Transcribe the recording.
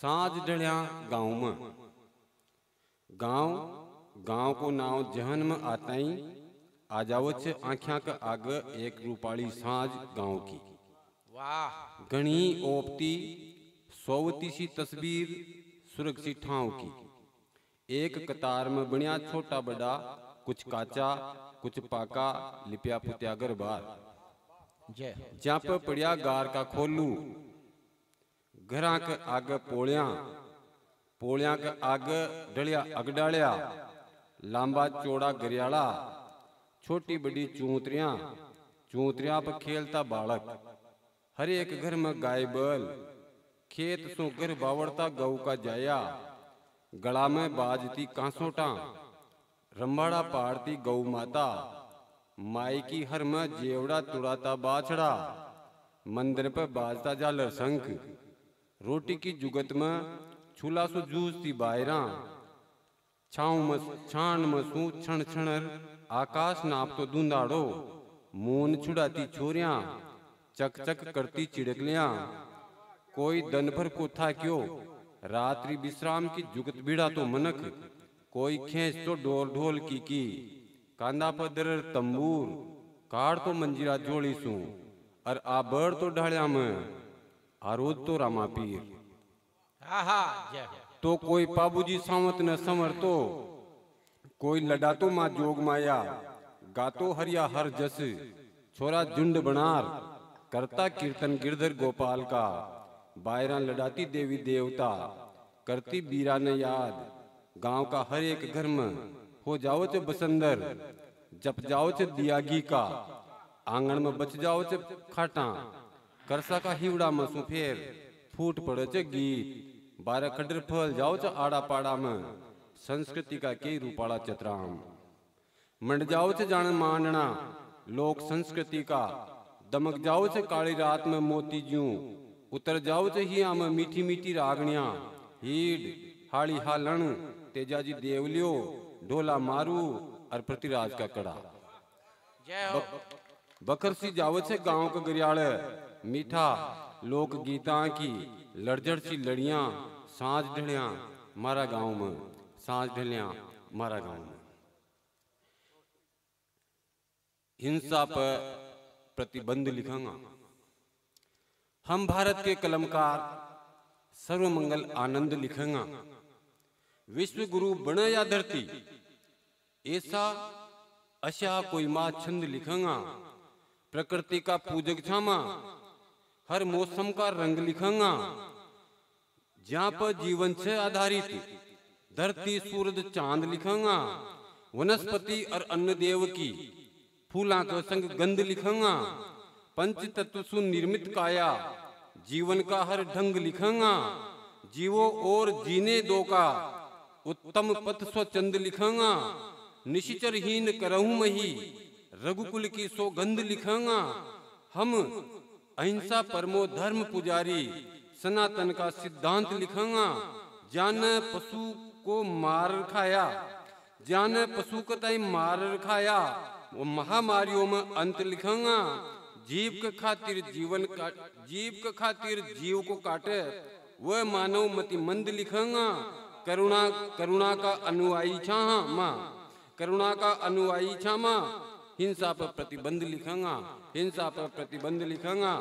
साज डल्या गाँव में गाँव गाँव को नाव जहन में आता आ जाओ आख्या का आग एक रूपाली साज गाँव की वाह घनी ओपती सोवती सी तस्वीर सुरक्षित ठाव की एक कतार में बनिया छोटा बड़ा कुछ काचा कुछ पाका लिपिया पुतिया गरबार बार जहाँ पड़िया गार का खोलू घर के पोलिया पोलिया के आगे डलिया अगडालिया लांबा चौड़ा गरियाला छोटी बड़ी चूतरिया चूतरिया पर खेलता बालक हर एक घर में गाय बल खेत सो घर बावड़ता गऊ का जाया गला में बाजती कांसोटा रंभाड़ा पाड़ती गऊ माता माई की हर में जेवड़ा तुड़ाता बाछड़ा मंदिर पर बाजता जालर शंख रोटी की जुगत में छूला जूस રોટીકી જુગતમાં છુલાસુ જૂજતી બાયરા છાઉમાં छण શું आकाश नाप तो दूंदाड़ो मून छुड़ाती छोरिया चक चक करती चिड़कलिया कोई दिन भर को था क्यों रात्रि विश्राम की जुगत बिड़ा तो मनक कोई खेच तो डोल ढोल की की कांदा पदर तंबूर काड़ तो मंजिरा जोड़ी सू और आबड़ तो ढाड़िया में આરોજતો રામા પીર તો કોઈ પાબુજી સાવંતને कोई કોઈ લડાતો માં જોગ માયા ગાતો હરિયા હર જસ छोरा झुंड बनार करता कीर्तन गिरधर गोपाल का बायरा लड़ाती देवी देवता करती बीरा ने याद गांव का हर एक घर में हो जाओ च बसंदर जप जाओ च दियागी का आंगन में बच जाओ च खाटा કરસા કા હીવડામાં શું ફેર ફૂટ પડે गीत बारह खडर फल जाओ જાઓ आड़ा पाड़ा में संस्कृति का કે रूपाड़ा चतराम मंड जाओ से जान मानना लोक संस्कृति का दमक जाओ से काली रात में मोती जू उतर जाओ से ही आम मीठी मीठी रागणिया हीड हाड़ी हालन तेजाजी देवलियो ढोला मारू और पृथ्वीराज का कड़ा बकर सी जावत से गांव का गरियाड़ मीठा लोक गीता की लड़जड़ सी लड़िया सांझ ढलिया मारा गांव में सांझ ढलिया मारा गांव में हिंसा पर प्रतिबंध लिखांगा हम भारत के कलमकार सर्वमंगल आनंद लिखेंगा विश्व गुरु बने या धरती ऐसा अशा कोई मा छंद लिखेंगा प्रकृति का पूजक छामा हर मौसम का रंग लिखांगा जहाँ पर जीवन से आधारित धरती सूरज चांद लिखांगा वनस्पति और अन्य देव की फूला के संग गंध लिखांगा पंच तत्व सुनिर्मित काया जीवन का हर ढंग लिखांगा जीवो और जीने दो का उत्तम पथ स्वचंद लिखांगा निश्चरहीन करहूं मही रघुकुल की गंध लिखांगा हम अहिंसा परमो धर्म पुजारी सनातन का सिद्धांत लिखांगा जान पशु को मार खाया जान पशु तई मार खाया वो महामारियों में अंत लिखांगा जीव के खातिर जीवन का जीव के खातिर जीव को काटे वह मानव मति मंद लिखांगा करुणा करुणा का अनुयायी छा माँ करुणा का अनुयायी छा माँ हिंसा पर प्रतिबंध लिखांगा हिंसा पर प्रतिबंध लिखांगा